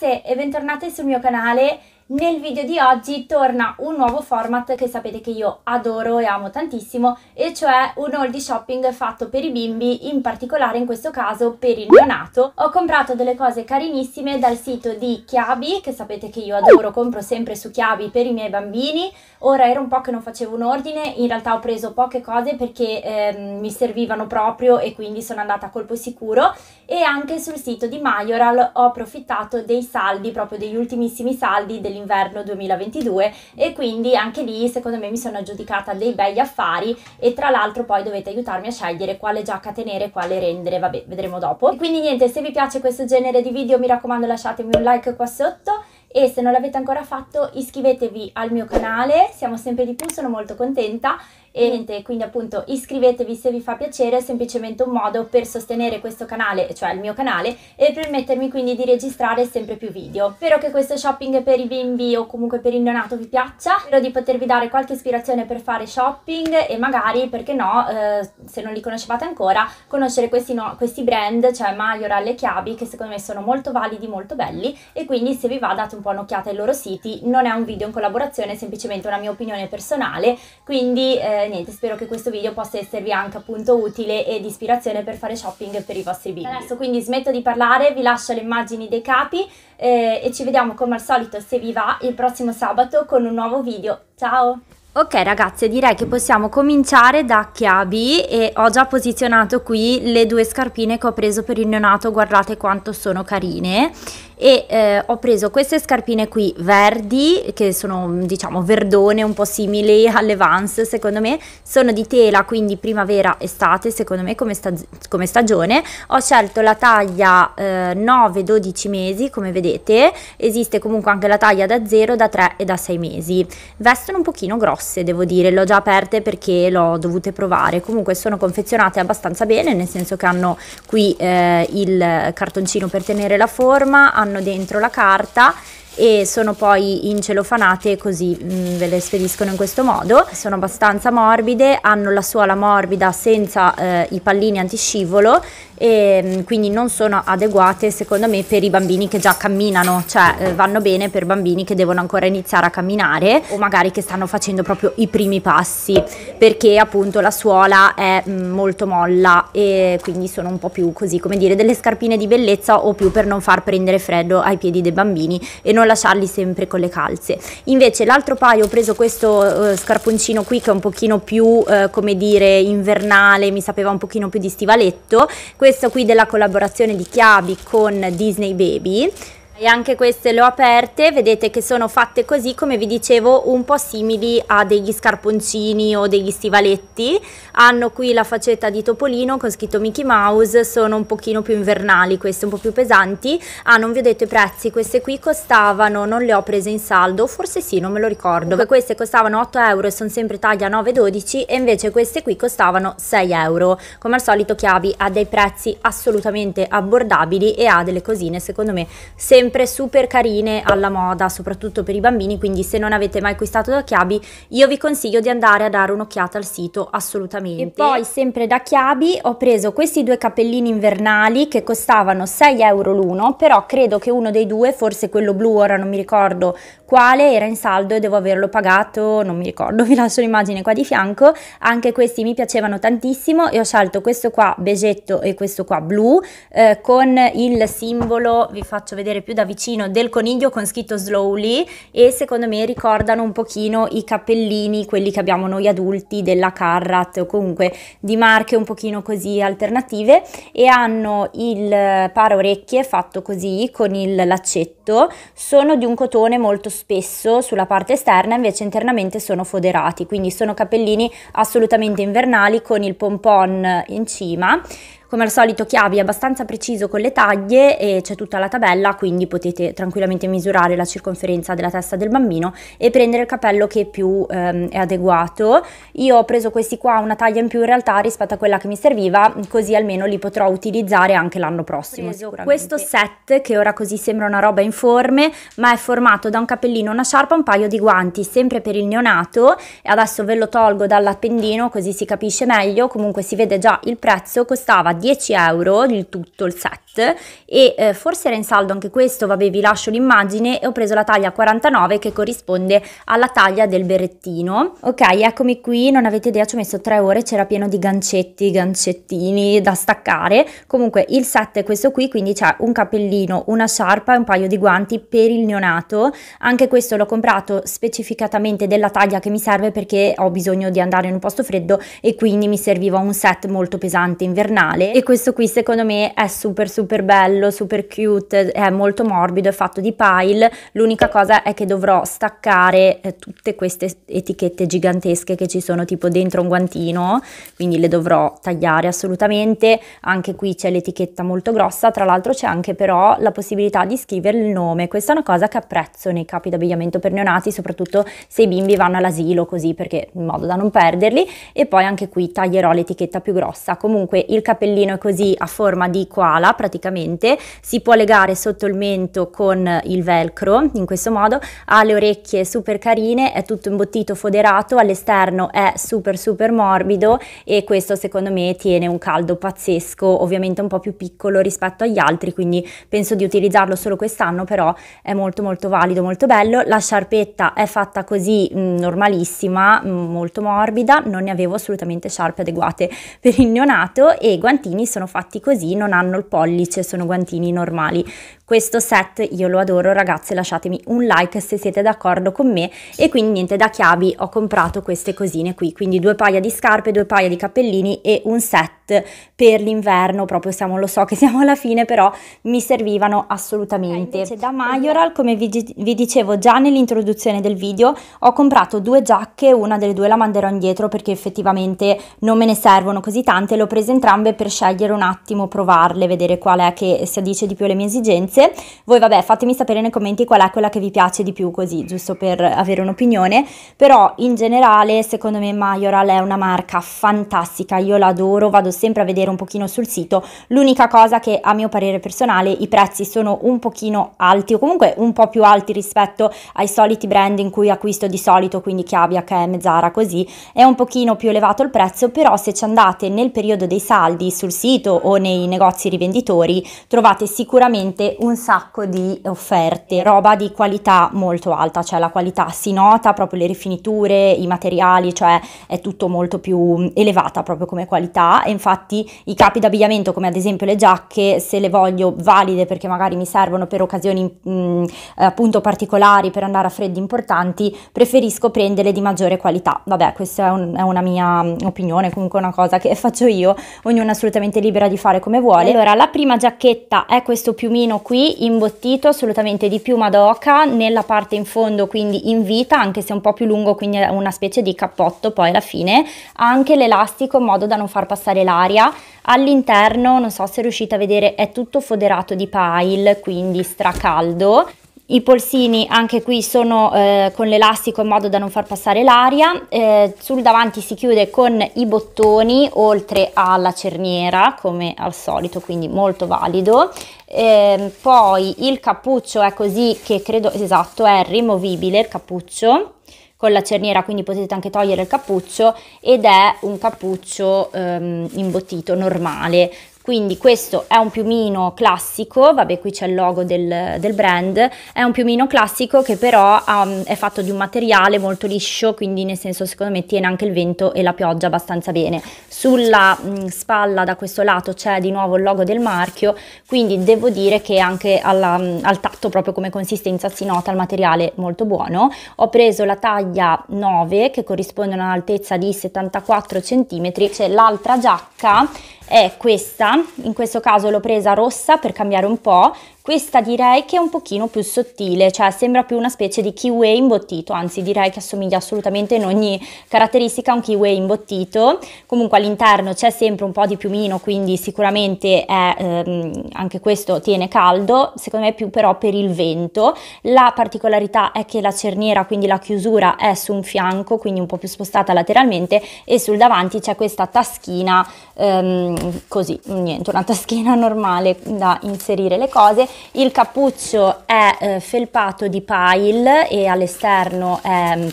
ragazze e bentornate sul mio canale nel video di oggi torna un nuovo format che sapete che io adoro e amo tantissimo e cioè un haul di shopping fatto per i bimbi, in particolare in questo caso per il neonato. Ho comprato delle cose carinissime dal sito di Chiavi, che sapete che io adoro, compro sempre su Chiavi per i miei bambini. Ora era un po' che non facevo un ordine, in realtà ho preso poche cose perché ehm, mi servivano proprio e quindi sono andata a colpo sicuro e anche sul sito di Majoral ho approfittato dei saldi, proprio degli ultimissimi saldi degli dell'inverno 2022 e quindi anche lì secondo me mi sono aggiudicata dei bei affari e tra l'altro poi dovete aiutarmi a scegliere quale giacca tenere e quale rendere, vabbè vedremo dopo. E quindi niente, se vi piace questo genere di video mi raccomando lasciatemi un like qua sotto e se non l'avete ancora fatto iscrivetevi al mio canale, siamo sempre di più, sono molto contenta e mm. niente, quindi appunto iscrivetevi se vi fa piacere, è semplicemente un modo per sostenere questo canale, cioè il mio canale e permettermi quindi di registrare sempre più video. Spero che questo shopping per i bimbi o comunque per il neonato vi piaccia, spero di potervi dare qualche ispirazione per fare shopping e magari, perché no, eh, se non li conoscevate ancora, conoscere questi, no, questi brand, cioè Maioral e Chiavi, che secondo me sono molto validi, molto belli e quindi se vi va date un po' un'occhiata ai loro siti, non è un video in collaborazione, è semplicemente una mia opinione personale, quindi eh, niente, spero che questo video possa esservi anche appunto utile ed ispirazione per fare shopping per i vostri bimbi. Adesso quindi smetto di parlare, vi lascio le immagini dei capi eh, e ci vediamo come al solito se vi va il prossimo sabato con un nuovo video. Ciao! Ok ragazze direi che possiamo cominciare da chiavi e ho già posizionato qui le due scarpine che ho preso per il neonato, guardate quanto sono carine e eh, ho preso queste scarpine qui verdi che sono diciamo verdone un po' simili alle Vans secondo me sono di tela quindi primavera estate secondo me come, stag come stagione ho scelto la taglia eh, 9-12 mesi come vedete esiste comunque anche la taglia da 0 da 3 e da 6 mesi vestono un pochino grosse devo dire le ho già aperte perché l'ho dovute provare comunque sono confezionate abbastanza bene nel senso che hanno qui eh, il cartoncino per tenere la forma hanno hanno dentro la carta e sono poi in incelofanate così mh, mm, ve le spediscono in questo modo sono abbastanza morbide hanno la suola morbida senza eh, i pallini antiscivolo e ehm, quindi non sono adeguate secondo me per i bambini che già camminano, cioè eh, vanno bene per bambini che devono ancora iniziare a camminare o magari che stanno facendo proprio i primi passi perché appunto la suola è mm, molto molla e quindi sono un po' più così come dire delle scarpine di bellezza o più per non far prendere freddo ai piedi dei bambini e non lasciarli sempre con le calze. Invece l'altro paio ho preso questo eh, scarponcino qui che è un pochino più eh, come dire invernale, mi sapeva un pochino più di stivaletto, questo qui della collaborazione di Chiavi con Disney Baby e anche queste le ho aperte, vedete che sono fatte così come vi dicevo un po' simili a degli scarponcini o degli stivaletti, hanno qui la facetta di topolino con scritto Mickey Mouse, sono un pochino più invernali queste, un po' più pesanti, ah non vi ho detto i prezzi, queste qui costavano, non le ho prese in saldo, forse sì, non me lo ricordo, Dunque, queste costavano 8 euro e sono sempre taglia 9,12 e invece queste qui costavano 6 euro, come al solito Chiavi ha dei prezzi assolutamente abbordabili e ha delle cosine secondo me sempre sempre super carine alla moda, soprattutto per i bambini, quindi se non avete mai acquistato da Chiabi io vi consiglio di andare a dare un'occhiata al sito assolutamente. E poi sempre da Chiabi ho preso questi due cappellini invernali che costavano 6 euro l'uno, però credo che uno dei due, forse quello blu, ora non mi ricordo quale, era in saldo e devo averlo pagato, non mi ricordo, vi lascio l'immagine qua di fianco, anche questi mi piacevano tantissimo e ho scelto questo qua begetto e questo qua blu eh, con il simbolo, vi faccio vedere più da da vicino del coniglio con scritto slowly e secondo me ricordano un pochino i cappellini, quelli che abbiamo noi adulti della Carrat o comunque di marche un pochino così alternative e hanno il eh, paraorecchie fatto così con il laccetto, sono di un cotone molto spesso sulla parte esterna, invece internamente sono foderati, quindi sono cappellini assolutamente invernali con il pompon in cima come al solito chiavi abbastanza preciso con le taglie e c'è tutta la tabella, quindi potete tranquillamente misurare la circonferenza della testa del bambino e prendere il capello che più ehm, è adeguato. Io ho preso questi qua una taglia in più in realtà rispetto a quella che mi serviva, così almeno li potrò utilizzare anche l'anno prossimo. questo set che ora così sembra una roba informe, ma è formato da un cappellino, una sciarpa, un paio di guanti, sempre per il neonato. Adesso ve lo tolgo dall'appendino così si capisce meglio, comunque si vede già il prezzo, costava 10 euro il tutto, il set, e eh, forse era in saldo anche questo, vabbè vi lascio l'immagine, e ho preso la taglia 49 che corrisponde alla taglia del berrettino. Ok, eccomi qui, non avete idea, ci ho messo 3 ore, c'era pieno di gancetti, gancettini da staccare, comunque il set è questo qui, quindi c'è un cappellino, una sciarpa e un paio di guanti per il neonato, anche questo l'ho comprato specificatamente della taglia che mi serve perché ho bisogno di andare in un posto freddo e quindi mi serviva un set molto pesante invernale e questo qui secondo me è super super bello, super cute, è molto morbido, è fatto di pile, l'unica cosa è che dovrò staccare eh, tutte queste etichette gigantesche che ci sono tipo dentro un guantino, quindi le dovrò tagliare assolutamente, anche qui c'è l'etichetta molto grossa, tra l'altro c'è anche però la possibilità di scrivere il nome, questa è una cosa che apprezzo nei capi d'abbigliamento per neonati, soprattutto se i bimbi vanno all'asilo così perché in modo da non perderli e poi anche qui taglierò l'etichetta più grossa, comunque il capellino cappellino è così a forma di koala praticamente, si può legare sotto il mento con il velcro in questo modo, ha le orecchie super carine, è tutto imbottito foderato, all'esterno è super super morbido e questo secondo me tiene un caldo pazzesco, ovviamente un po' più piccolo rispetto agli altri, quindi penso di utilizzarlo solo quest'anno, però è molto molto valido, molto bello. La sciarpetta è fatta così mh, mm, normalissima, mh, mm, molto morbida, non ne avevo assolutamente sciarpe adeguate per il neonato e guantini guantini sono fatti così, non hanno il pollice, sono guantini normali. Questo set io lo adoro ragazzi lasciatemi un like se siete d'accordo con me e quindi niente da chiavi ho comprato queste cosine qui, quindi due paia di scarpe, due paia di cappellini e un set per l'inverno, proprio siamo, lo so che siamo alla fine però mi servivano assolutamente. Invece da Majoral come vi, vi dicevo già nell'introduzione del video ho comprato due giacche, una delle due la manderò indietro perché effettivamente non me ne servono così tante, le ho prese entrambe per scegliere un attimo, provarle, vedere qual è che si addice di più alle mie esigenze piace. Voi vabbè fatemi sapere nei commenti qual è quella che vi piace di più così, giusto per avere un'opinione, però in generale secondo me Majoral è una marca fantastica, io l'adoro, vado sempre a vedere un pochino sul sito, l'unica cosa che a mio parere personale i prezzi sono un pochino alti o comunque un po' più alti rispetto ai soliti brand in cui acquisto di solito, quindi Chiavi, HM, Zara, così, è un pochino più elevato il prezzo, però se ci andate nel periodo dei saldi sul sito o nei negozi rivenditori trovate sicuramente un un sacco di offerte, roba di qualità molto alta, cioè la qualità si nota proprio le rifiniture, i materiali, cioè è tutto molto più mm, elevata proprio come qualità e infatti i capi d'abbigliamento come ad esempio le giacche se le voglio valide perché magari mi servono per occasioni mh, mm, appunto particolari per andare a freddi importanti preferisco prendere di maggiore qualità vabbè questa è, un, è una mia mm, opinione comunque una cosa che faccio io ognuno è assolutamente libera di fare come vuole allora la prima giacchetta è questo piumino qui qui imbottito assolutamente di piuma d'oca nella parte in fondo quindi in vita anche se un po' più lungo quindi una specie di cappotto poi alla fine anche l'elastico in modo da non far passare l'aria all'interno non so se riuscite a vedere è tutto foderato di pile quindi stracaldo i polsini anche qui sono eh, con l'elastico in modo da non far passare l'aria, eh, sul davanti si chiude con i bottoni oltre alla cerniera come al solito quindi molto valido, eh, poi il cappuccio è così che credo, esatto è rimovibile il cappuccio con la cerniera quindi potete anche togliere il cappuccio ed è un cappuccio ehm, imbottito normale quindi questo è un piumino classico, vabbè qui c'è il logo del, del, brand, è un piumino classico che però um, è fatto di un materiale molto liscio, quindi nel senso secondo me tiene anche il vento e la pioggia abbastanza bene. Sulla mh, mm, spalla da questo lato c'è di nuovo il logo del marchio, quindi devo dire che anche alla, mh, um, al tatto proprio come consistenza si nota il materiale molto buono. Ho preso la taglia 9 che corrisponde a un'altezza di 74 cm, c'è l'altra giacca è questa, in questo caso l'ho presa rossa per cambiare un po', questa direi che è un pochino più sottile, cioè sembra più una specie di kiwi imbottito, anzi direi che assomiglia assolutamente in ogni caratteristica a un kiwi imbottito. Comunque all'interno c'è sempre un po' di piumino, quindi sicuramente è, ehm, anche questo tiene caldo, secondo me più però per il vento. La particolarità è che la cerniera, quindi la chiusura, è su un fianco, quindi un po' più spostata lateralmente e sul davanti c'è questa taschina ehm, così, niente, una taschina normale da inserire le cose il cappuccio è eh, felpato di pile e all'esterno è mm,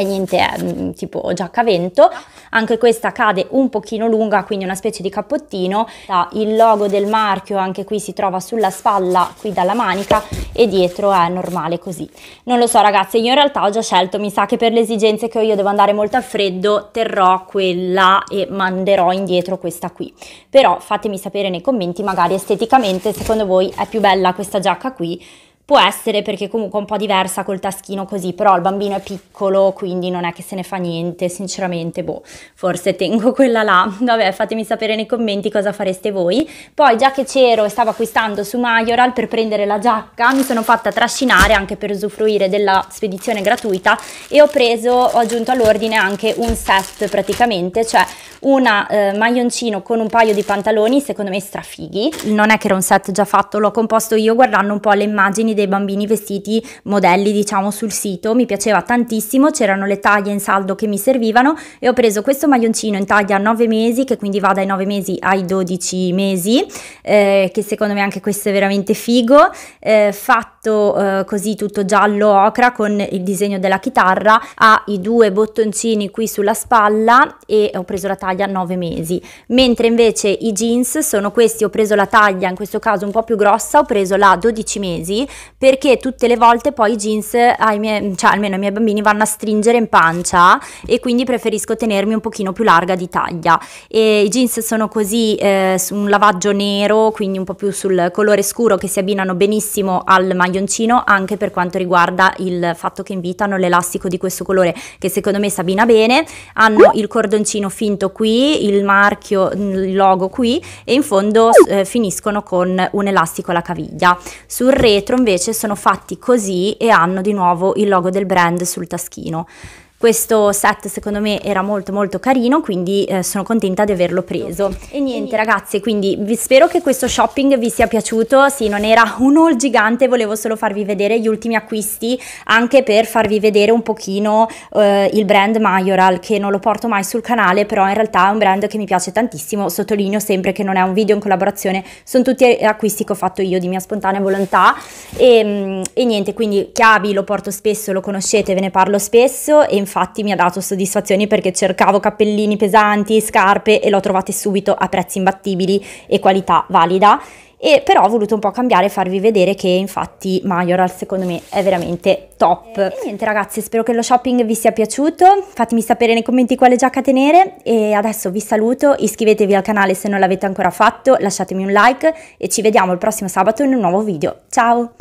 e niente è eh, mm, tipo giacca vento anche questa cade un pochino lunga quindi una specie di cappottino il logo del marchio anche qui si trova sulla spalla qui dalla manica e dietro è normale così non lo so ragazzi io in realtà ho già scelto mi sa che per le esigenze che ho io devo andare molto a freddo terrò quella e manderò indietro questa qui però fatemi sapere nei commenti magari esteticamente secondo voi è più bella questa giacca qui Può essere perché comunque è un po' diversa col taschino così, però il bambino è piccolo, quindi non è che se ne fa niente, sinceramente, boh, forse tengo quella là. Vabbè, fatemi sapere nei commenti cosa fareste voi. Poi già che c'ero e stavo acquistando su Majoral per prendere la giacca, mi sono fatta trascinare anche per usufruire della spedizione gratuita e ho preso, ho aggiunto all'ordine anche un set praticamente, cioè un eh, maglioncino con un paio di pantaloni, secondo me strafighi. Non è che era un set già fatto, l'ho composto io guardando un po' le immagini immagini dei bambini vestiti modelli diciamo sul sito, mi piaceva tantissimo, c'erano le taglie in saldo che mi servivano e ho preso questo maglioncino in taglia 9 mesi che quindi va dai 9 mesi ai 12 mesi, eh, che secondo me anche questo è veramente figo, eh, fatto eh, così tutto giallo ocra con il disegno della chitarra, ha i due bottoncini qui sulla spalla e ho preso la taglia 9 mesi, mentre invece i jeans sono questi, ho preso la taglia in questo caso un po' più grossa, ho preso la 12 mesi perché tutte le volte poi i jeans, miei, cioè almeno ai miei bambini, vanno a stringere in pancia e quindi preferisco tenermi un pochino più larga di taglia. E I jeans sono così eh, su un lavaggio nero, quindi un po' più sul colore scuro che si abbinano benissimo al maglioncino anche per quanto riguarda il fatto che invitano l'elastico di questo colore che secondo me si abbina bene. Hanno il cordoncino finto qui, il marchio, mm, il logo qui e in fondo eh, finiscono con un elastico alla caviglia. Sul retro invece invece sono fatti così e hanno di nuovo il logo del brand sul taschino. Questo set secondo me era molto molto carino, quindi eh, sono contenta di averlo preso. E niente ragazzi, quindi vi spero che questo shopping vi sia piaciuto, sì non era un haul gigante, volevo solo farvi vedere gli ultimi acquisti, anche per farvi vedere un pochino eh, il brand Majoral, che non lo porto mai sul canale, però in realtà è un brand che mi piace tantissimo, sottolineo sempre che non è un video in collaborazione, sono tutti acquisti che ho fatto io di mia spontanea volontà e, ehm, e niente, quindi chiavi lo porto spesso, lo conoscete, ve ne parlo spesso e infatti infatti mi ha dato soddisfazioni perché cercavo cappellini pesanti, scarpe e l'ho trovate subito a prezzi imbattibili e qualità valida e però ho voluto un po' cambiare e farvi vedere che infatti Majoral secondo me è veramente top. Eh, e niente ragazzi, spero che lo shopping vi sia piaciuto, fatemi sapere nei commenti quale giacca tenere e adesso vi saluto, iscrivetevi al canale se non l'avete ancora fatto, lasciatemi un like e ci vediamo il prossimo sabato in un nuovo video. Ciao!